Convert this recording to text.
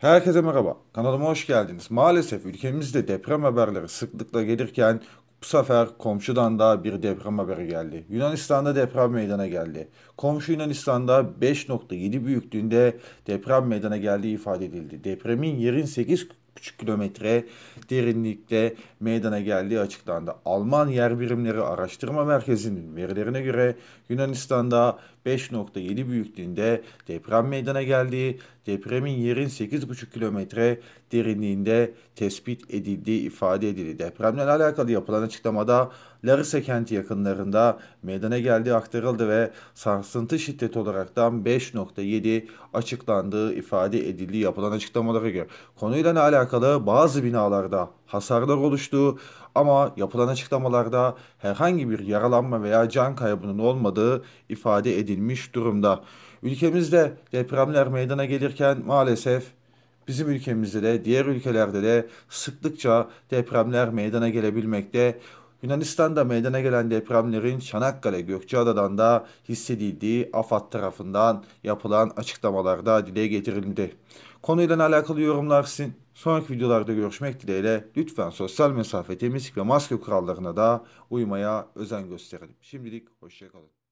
Herkese merhaba, kanalıma hoş geldiniz. Maalesef ülkemizde deprem haberleri sıklıkla gelirken bu sefer komşudan da bir deprem haberi geldi. Yunanistan'da deprem meydana geldi. Komşu Yunanistan'da 5.7 büyüklüğünde deprem meydana geldiği ifade edildi. Depremin yerin 8 küçük kilometre derinlikte meydana geldiği açıklandı. Alman Yer Birimleri Araştırma Merkezi'nin verilerine göre Yunanistan'da 5.7 büyüklüğünde deprem meydana geldiği, depremin yerin 8.5 kilometre derinliğinde tespit edildiği ifade edildi. Depremle alakalı yapılan açıklamada Larissa kenti yakınlarında meydana geldiği aktarıldı ve sarsıntı şiddeti olaraktan 5.7 açıklandığı ifade edildi. yapılan açıklamalara göre. Konuyla alakalı alakalı bazı binalarda hasarlar oluştu ama yapılan açıklamalarda herhangi bir yaralanma veya can kaybının olmadığı ifade edilmiş durumda. Ülkemizde depremler meydana gelirken maalesef Bizim ülkemizde de diğer ülkelerde de sıklıkça depremler meydana gelebilmekte. Yunanistan'da meydana gelen depremlerin Çanakkale Gökçeada'dan da hissedildiği AFAD tarafından yapılan açıklamalarda dile getirildi. Konuyla alakalı yorumlar sizin. Sonraki videolarda görüşmek dileğiyle lütfen sosyal mesafe, temizlik ve maske kurallarına da uymaya özen gösterelim. Şimdilik hoşçakalın.